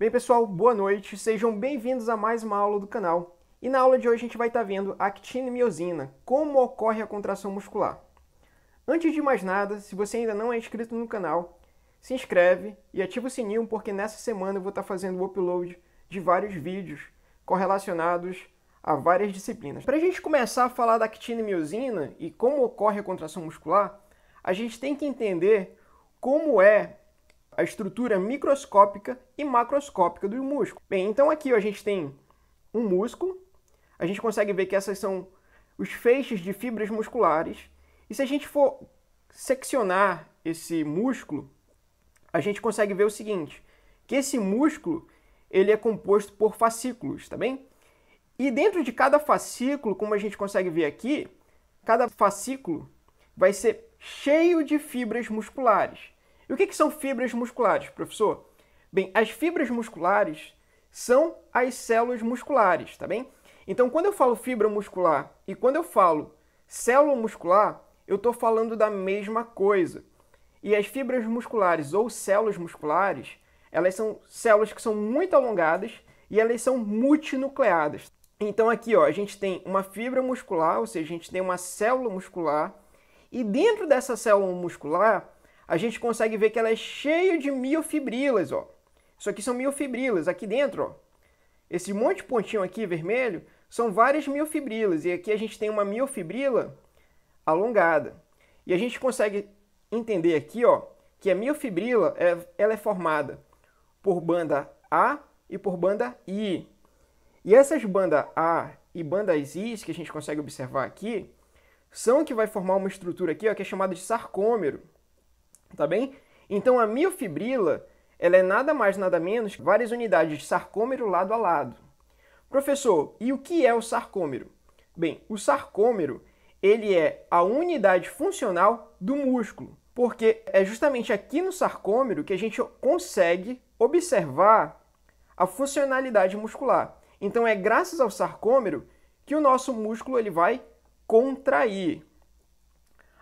Bem pessoal, boa noite, sejam bem-vindos a mais uma aula do canal. E na aula de hoje a gente vai estar tá vendo a miosina, como ocorre a contração muscular. Antes de mais nada, se você ainda não é inscrito no canal, se inscreve e ativa o sininho porque nessa semana eu vou estar tá fazendo o upload de vários vídeos correlacionados a várias disciplinas. Para a gente começar a falar da miosina e como ocorre a contração muscular, a gente tem que entender como é a estrutura microscópica e macroscópica do músculo. Bem, então aqui a gente tem um músculo, a gente consegue ver que essas são os feixes de fibras musculares, e se a gente for seccionar esse músculo, a gente consegue ver o seguinte, que esse músculo ele é composto por fascículos, tá bem? E dentro de cada fascículo, como a gente consegue ver aqui, cada fascículo vai ser cheio de fibras musculares. E o que, que são fibras musculares, professor? Bem, as fibras musculares são as células musculares, tá bem? Então, quando eu falo fibra muscular e quando eu falo célula muscular, eu estou falando da mesma coisa. E as fibras musculares ou células musculares, elas são células que são muito alongadas e elas são multinucleadas. Então aqui ó, a gente tem uma fibra muscular, ou seja, a gente tem uma célula muscular, e dentro dessa célula muscular a gente consegue ver que ela é cheia de miofibrilas, ó. Isso aqui são miofibrilas, aqui dentro, ó. Esse monte de pontinho aqui vermelho são várias miofibrilas, e aqui a gente tem uma miofibrila alongada. E a gente consegue entender aqui, ó, que a miofibrila é, ela é formada por banda A e por banda I. E essas bandas A e bandas I, que a gente consegue observar aqui, são que vai formar uma estrutura aqui ó, que é chamada de sarcômero tá bem? Então a miofibrila, ela é nada mais nada menos que várias unidades de sarcômero lado a lado. Professor, e o que é o sarcômero? Bem, o sarcômero, ele é a unidade funcional do músculo, porque é justamente aqui no sarcômero que a gente consegue observar a funcionalidade muscular. Então é graças ao sarcômero que o nosso músculo ele vai contrair.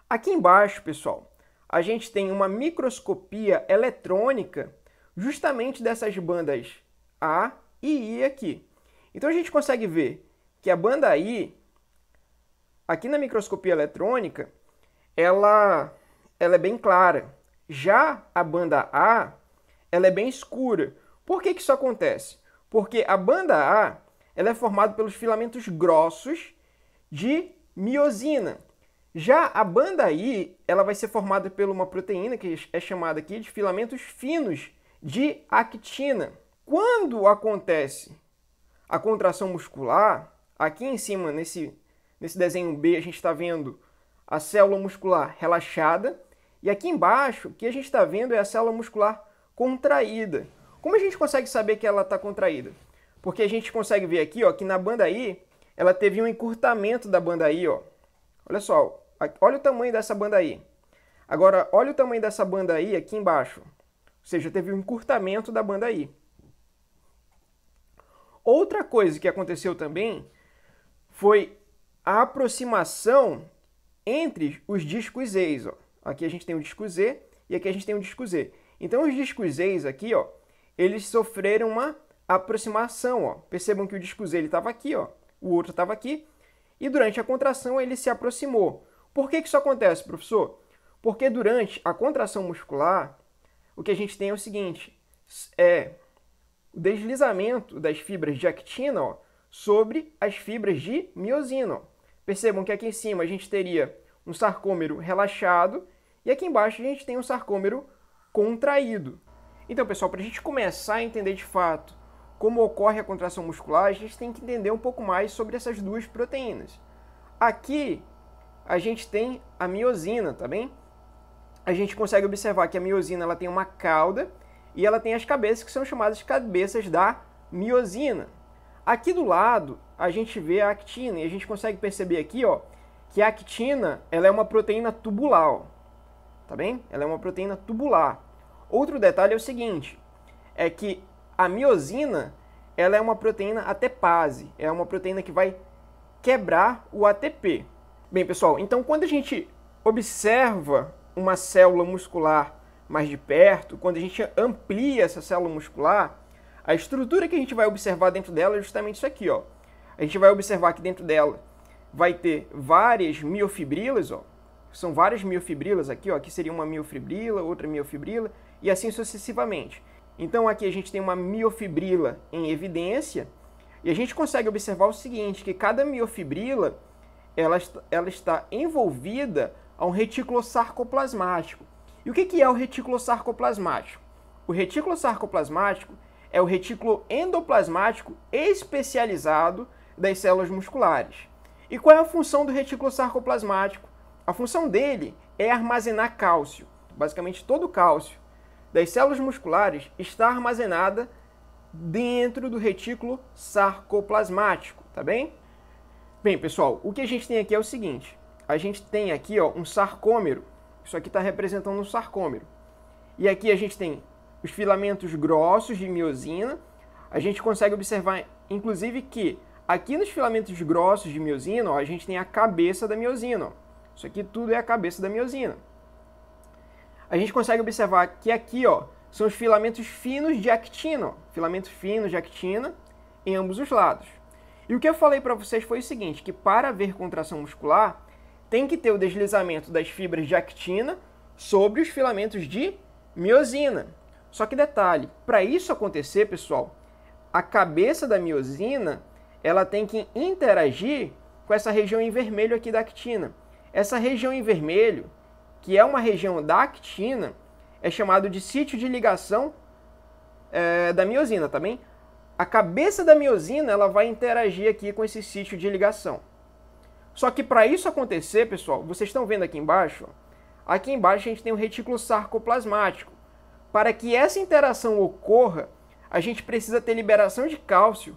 Aqui embaixo, pessoal, a gente tem uma microscopia eletrônica justamente dessas bandas A e I aqui. Então a gente consegue ver que a banda I, aqui na microscopia eletrônica, ela, ela é bem clara. Já a banda A, ela é bem escura. Por que, que isso acontece? Porque a banda A ela é formada pelos filamentos grossos de miosina. Já a banda I, ela vai ser formada por uma proteína que é chamada aqui de filamentos finos de actina. Quando acontece a contração muscular, aqui em cima nesse, nesse desenho B a gente está vendo a célula muscular relaxada e aqui embaixo o que a gente está vendo é a célula muscular contraída. Como a gente consegue saber que ela está contraída? Porque a gente consegue ver aqui ó, que na banda I ela teve um encurtamento da banda I. Ó. Olha só, Olha o tamanho dessa banda aí. Agora, olha o tamanho dessa banda aí aqui embaixo. Ou seja, teve um encurtamento da banda aí. Outra coisa que aconteceu também foi a aproximação entre os discos Z's. Ó. Aqui a gente tem o disco Z e aqui a gente tem o disco Z. Então os discos Z's aqui, ó, eles sofreram uma aproximação. Ó. Percebam que o disco Z estava aqui, ó, o outro estava aqui, e durante a contração ele se aproximou. Por que, que isso acontece, professor? Porque durante a contração muscular, o que a gente tem é o seguinte: é o deslizamento das fibras de actina ó, sobre as fibras de miosina. Percebam que aqui em cima a gente teria um sarcômero relaxado e aqui embaixo a gente tem um sarcômero contraído. Então, pessoal, para a gente começar a entender de fato como ocorre a contração muscular, a gente tem que entender um pouco mais sobre essas duas proteínas. Aqui a gente tem a miosina, tá bem? A gente consegue observar que a miosina ela tem uma cauda e ela tem as cabeças que são chamadas de cabeças da miosina. Aqui do lado, a gente vê a actina e a gente consegue perceber aqui, ó, que a actina, ela é uma proteína tubular, ó. Tá bem? Ela é uma proteína tubular. Outro detalhe é o seguinte, é que a miosina, ela é uma proteína ATPase, é uma proteína que vai quebrar o ATP. Bem, pessoal, então quando a gente observa uma célula muscular mais de perto, quando a gente amplia essa célula muscular, a estrutura que a gente vai observar dentro dela é justamente isso aqui, ó. A gente vai observar que dentro dela vai ter várias miofibrilas, ó. São várias miofibrilas aqui, ó. Aqui seria uma miofibrila, outra miofibrila e assim sucessivamente. Então aqui a gente tem uma miofibrila em evidência e a gente consegue observar o seguinte, que cada miofibrila ela, ela está envolvida a um retículo sarcoplasmático. E o que, que é o retículo sarcoplasmático? O retículo sarcoplasmático é o retículo endoplasmático especializado das células musculares. E qual é a função do retículo sarcoplasmático? A função dele é armazenar cálcio. Basicamente, todo o cálcio das células musculares está armazenada dentro do retículo sarcoplasmático, tá bem? Bem, pessoal, o que a gente tem aqui é o seguinte. A gente tem aqui ó, um sarcômero. Isso aqui está representando um sarcômero. E aqui a gente tem os filamentos grossos de miosina. A gente consegue observar, inclusive, que aqui nos filamentos grossos de miosina, ó, a gente tem a cabeça da miosina. Ó. Isso aqui tudo é a cabeça da miosina. A gente consegue observar que aqui ó, são os filamentos finos de actina. Ó, filamentos finos de actina em ambos os lados. E o que eu falei para vocês foi o seguinte, que para haver contração muscular, tem que ter o deslizamento das fibras de actina sobre os filamentos de miosina. Só que detalhe, para isso acontecer, pessoal, a cabeça da miosina, ela tem que interagir com essa região em vermelho aqui da actina. Essa região em vermelho, que é uma região da actina, é chamado de sítio de ligação é, da miosina, tá bem? a cabeça da miosina ela vai interagir aqui com esse sítio de ligação. Só que para isso acontecer, pessoal, vocês estão vendo aqui embaixo, aqui embaixo a gente tem um retículo sarcoplasmático. Para que essa interação ocorra, a gente precisa ter liberação de cálcio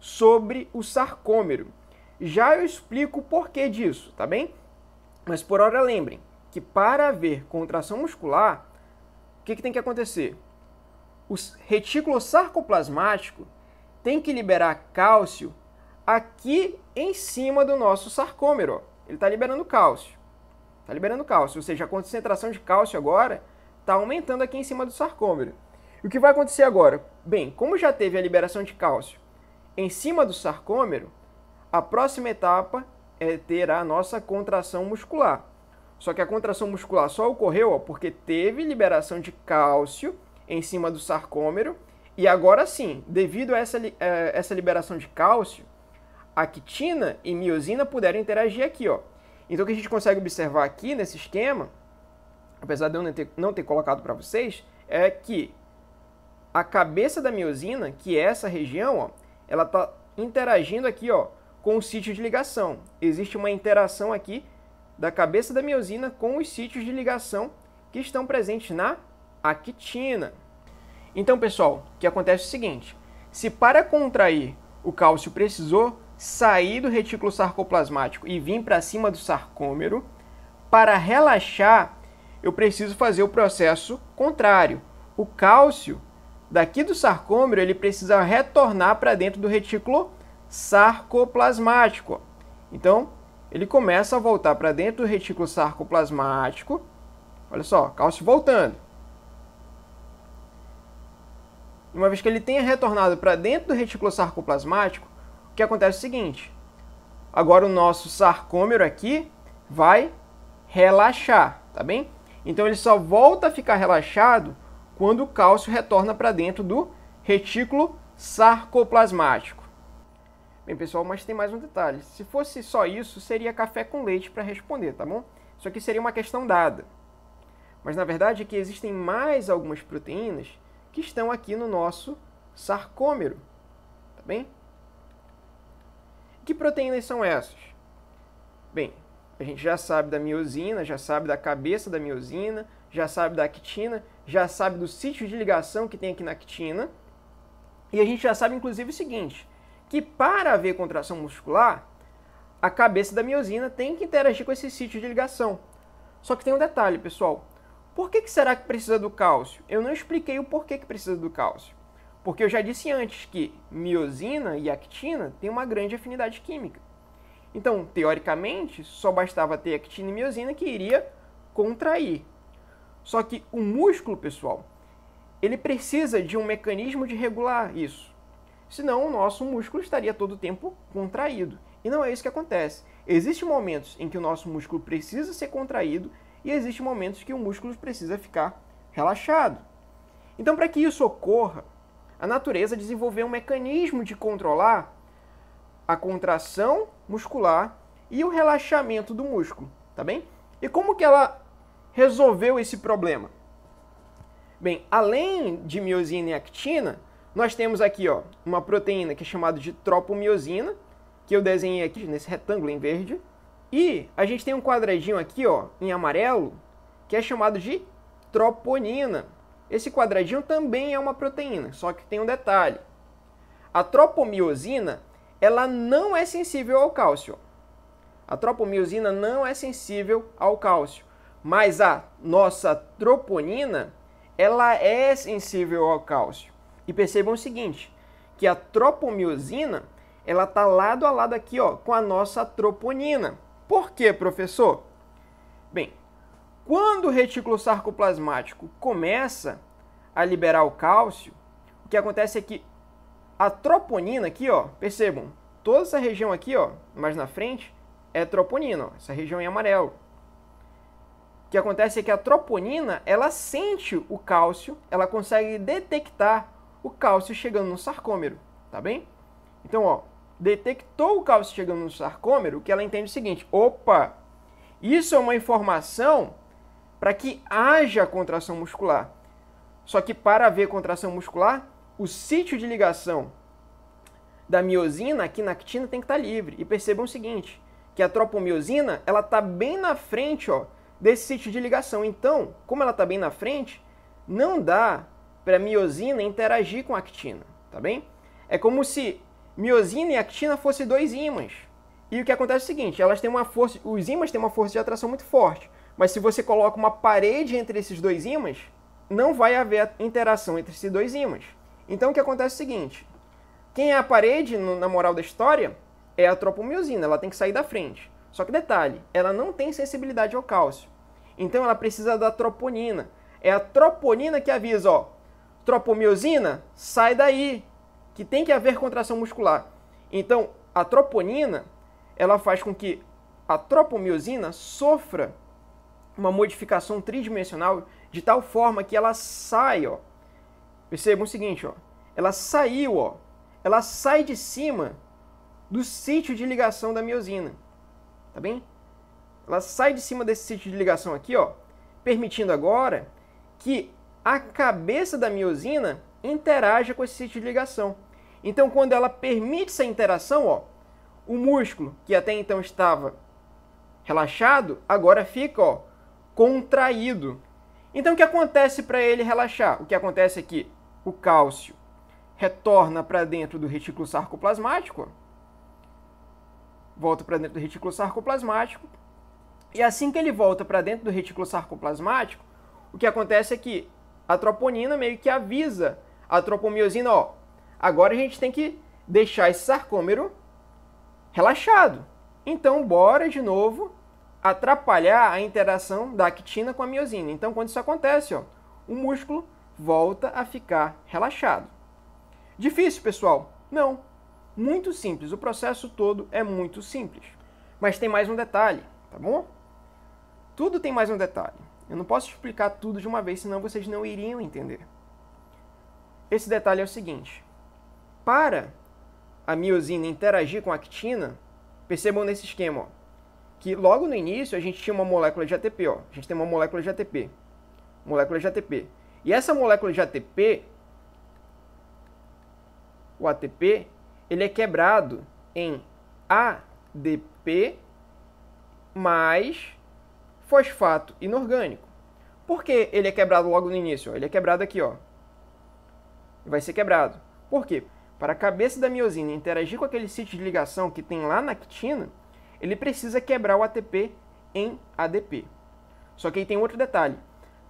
sobre o sarcômero. Já eu explico o porquê disso, tá bem? Mas por hora lembrem que para haver contração muscular, o que, que tem que acontecer? O retículo sarcoplasmático tem que liberar cálcio aqui em cima do nosso sarcômero. Ele está liberando cálcio. Está liberando cálcio, ou seja, a concentração de cálcio agora está aumentando aqui em cima do sarcômero. E o que vai acontecer agora? Bem, como já teve a liberação de cálcio em cima do sarcômero, a próxima etapa é ter a nossa contração muscular. Só que a contração muscular só ocorreu ó, porque teve liberação de cálcio em cima do sarcômero e agora sim, devido a essa, é, essa liberação de cálcio, a quitina e miosina puderam interagir aqui, ó. Então o que a gente consegue observar aqui nesse esquema, apesar de eu não ter, não ter colocado para vocês, é que a cabeça da miosina, que é essa região, ó, ela está interagindo aqui ó, com o sítio de ligação. Existe uma interação aqui da cabeça da miosina com os sítios de ligação que estão presentes na actina. Então, pessoal, o que acontece é o seguinte: se para contrair o cálcio precisou sair do retículo sarcoplasmático e vir para cima do sarcômero, para relaxar, eu preciso fazer o processo contrário. O cálcio daqui do sarcômero, ele precisa retornar para dentro do retículo sarcoplasmático. Então, ele começa a voltar para dentro do retículo sarcoplasmático. Olha só, cálcio voltando. Uma vez que ele tenha retornado para dentro do retículo sarcoplasmático, o que acontece é o seguinte: agora o nosso sarcômero aqui vai relaxar, tá bem? Então ele só volta a ficar relaxado quando o cálcio retorna para dentro do retículo sarcoplasmático. Bem, pessoal, mas tem mais um detalhe. Se fosse só isso, seria café com leite para responder, tá bom? Isso aqui seria uma questão dada. Mas na verdade é que existem mais algumas proteínas que estão aqui no nosso sarcômero, tá bem? Que proteínas são essas? Bem, a gente já sabe da miosina, já sabe da cabeça da miosina, já sabe da actina, já sabe do sítio de ligação que tem aqui na actina. E a gente já sabe, inclusive, o seguinte, que para haver contração muscular, a cabeça da miosina tem que interagir com esse sítio de ligação. Só que tem um detalhe, pessoal. Por que, que será que precisa do cálcio? Eu não expliquei o porquê que precisa do cálcio. Porque eu já disse antes que miosina e actina têm uma grande afinidade química. Então, teoricamente, só bastava ter actina e miosina que iria contrair. Só que o músculo, pessoal, ele precisa de um mecanismo de regular isso. Senão o nosso músculo estaria todo o tempo contraído. E não é isso que acontece. Existem momentos em que o nosso músculo precisa ser contraído e existem momentos que o músculo precisa ficar relaxado. Então, para que isso ocorra, a natureza desenvolveu um mecanismo de controlar a contração muscular e o relaxamento do músculo, tá bem? E como que ela resolveu esse problema? Bem, além de miosina e actina, nós temos aqui ó, uma proteína que é chamada de tropomiosina, que eu desenhei aqui nesse retângulo em verde, e a gente tem um quadradinho aqui, ó, em amarelo, que é chamado de troponina. Esse quadradinho também é uma proteína, só que tem um detalhe. A tropomiosina, ela não é sensível ao cálcio. A tropomiosina não é sensível ao cálcio, mas a nossa troponina, ela é sensível ao cálcio. E percebam o seguinte, que a tropomiosina, ela tá lado a lado aqui, ó, com a nossa troponina. Por quê, professor? Bem, quando o retículo sarcoplasmático começa a liberar o cálcio, o que acontece é que a troponina aqui, ó, percebam, toda essa região aqui, ó, mais na frente, é troponina, ó, essa região é em amarelo. O que acontece é que a troponina, ela sente o cálcio, ela consegue detectar o cálcio chegando no sarcômero, tá bem? Então, ó, detectou o cálcio chegando no sarcômero, que ela entende o seguinte: opa, isso é uma informação para que haja contração muscular. Só que para haver contração muscular, o sítio de ligação da miosina aqui na actina tem que estar tá livre. E percebam o seguinte, que a tropomiosina, ela está bem na frente, ó, desse sítio de ligação. Então, como ela está bem na frente, não dá para a miosina interagir com a actina, tá bem? É como se miosina e actina fossem dois ímãs. E o que acontece é o seguinte, elas têm uma força, os ímãs têm uma força de atração muito forte, mas se você coloca uma parede entre esses dois ímãs, não vai haver interação entre esses dois ímãs. Então o que acontece é o seguinte, quem é a parede, na moral da história, é a tropomiosina, ela tem que sair da frente. Só que detalhe, ela não tem sensibilidade ao cálcio. Então ela precisa da troponina. É a troponina que avisa, ó, tropomiosina, sai daí, que tem que haver contração muscular. Então, a troponina, ela faz com que a tropomiosina sofra uma modificação tridimensional de tal forma que ela sai, ó. Percebam o seguinte, ó. Ela saiu, ó. Ela sai de cima do sítio de ligação da miosina. Tá bem? Ela sai de cima desse sítio de ligação aqui, ó, permitindo agora que a cabeça da miosina interaja com esse sítio de ligação. Então, quando ela permite essa interação, ó, o músculo que até então estava relaxado, agora fica ó, contraído. Então, o que acontece para ele relaxar? O que acontece é que o cálcio retorna para dentro do retículo sarcoplasmático, volta para dentro do retículo sarcoplasmático, e assim que ele volta para dentro do retículo sarcoplasmático, o que acontece é que a troponina meio que avisa a tropomiosina, ó, Agora a gente tem que deixar esse sarcômero relaxado. Então, bora de novo atrapalhar a interação da actina com a miosina. Então, quando isso acontece, ó, o músculo volta a ficar relaxado. Difícil, pessoal? Não. Muito simples. O processo todo é muito simples. Mas tem mais um detalhe, tá bom? Tudo tem mais um detalhe. Eu não posso explicar tudo de uma vez, senão vocês não iriam entender. Esse detalhe é o seguinte: para a miosina interagir com a actina, percebam nesse esquema, ó, que logo no início a gente tinha uma molécula de ATP, ó, a gente tem uma molécula de ATP, molécula de ATP. E essa molécula de ATP, o ATP, ele é quebrado em ADP mais fosfato inorgânico. Por que ele é quebrado logo no início? Ele é quebrado aqui, ó. Vai ser quebrado. Por quê? Para a cabeça da miosina interagir com aquele sítio de ligação que tem lá na actina, ele precisa quebrar o ATP em ADP. Só que aí tem outro detalhe.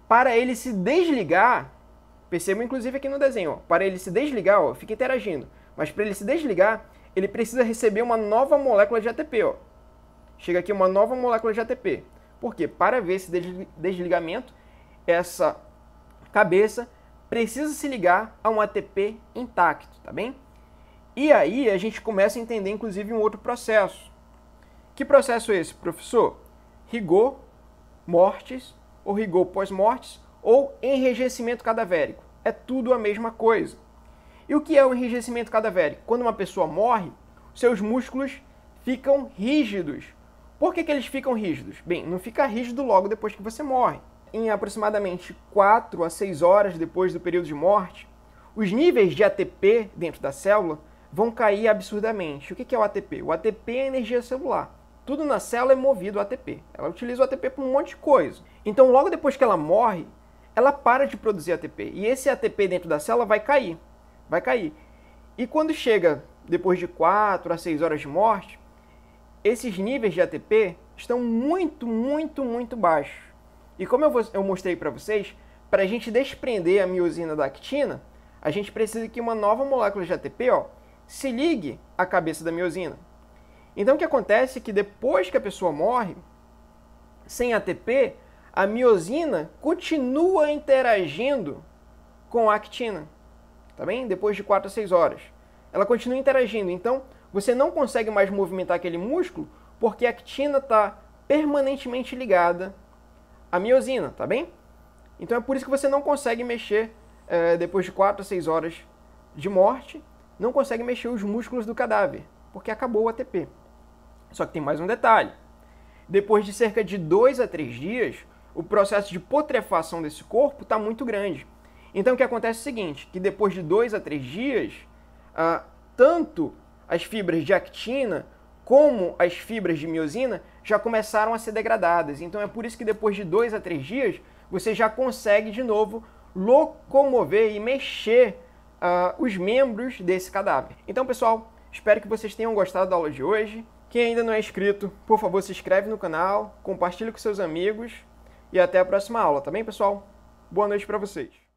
Para ele se desligar, percebam inclusive aqui no desenho, ó, para ele se desligar, ó, fica interagindo, mas para ele se desligar, ele precisa receber uma nova molécula de ATP. Ó. Chega aqui uma nova molécula de ATP. Por quê? Para ver esse desligamento, essa cabeça precisa se ligar a um ATP intacto, tá bem? E aí a gente começa a entender inclusive um outro processo. Que processo é esse, professor? Rigor, mortes, ou rigor pós-mortes, ou enrijecimento cadavérico. É tudo a mesma coisa. E o que é o enrijecimento cadavérico? Quando uma pessoa morre, seus músculos ficam rígidos. Por que, que eles ficam rígidos? Bem, não fica rígido logo depois que você morre em aproximadamente 4 a 6 horas depois do período de morte, os níveis de ATP dentro da célula vão cair absurdamente. O que é o ATP? O ATP é a energia celular. Tudo na célula é movido a ATP. Ela utiliza o ATP para um monte de coisa. Então, logo depois que ela morre, ela para de produzir ATP. E esse ATP dentro da célula vai cair. Vai cair. E quando chega depois de 4 a 6 horas de morte, esses níveis de ATP estão muito, muito, muito baixos. E como eu, vou, eu mostrei para vocês, para a gente desprender a miosina da actina, a gente precisa que uma nova molécula de ATP ó, se ligue à cabeça da miosina. Então o que acontece é que depois que a pessoa morre, sem ATP, a miosina continua interagindo com a actina, tá bem? Depois de 4 a 6 horas. Ela continua interagindo, então você não consegue mais movimentar aquele músculo porque a actina está permanentemente ligada a miosina, tá bem? Então é por isso que você não consegue mexer, é, depois de 4 a 6 horas de morte, não consegue mexer os músculos do cadáver, porque acabou o ATP. Só que tem mais um detalhe. Depois de cerca de 2 a 3 dias, o processo de putrefação desse corpo está muito grande. Então o que acontece é o seguinte, que depois de 2 a 3 dias, ah, tanto as fibras de actina como as fibras de miosina já começaram a ser degradadas. Então é por isso que depois de dois a três dias você já consegue de novo locomover e mexer uh, os membros desse cadáver. Então, pessoal, espero que vocês tenham gostado da aula de hoje. Quem ainda não é inscrito, por favor, se inscreve no canal, compartilhe com seus amigos e até a próxima aula, tá bem, pessoal? Boa noite para vocês.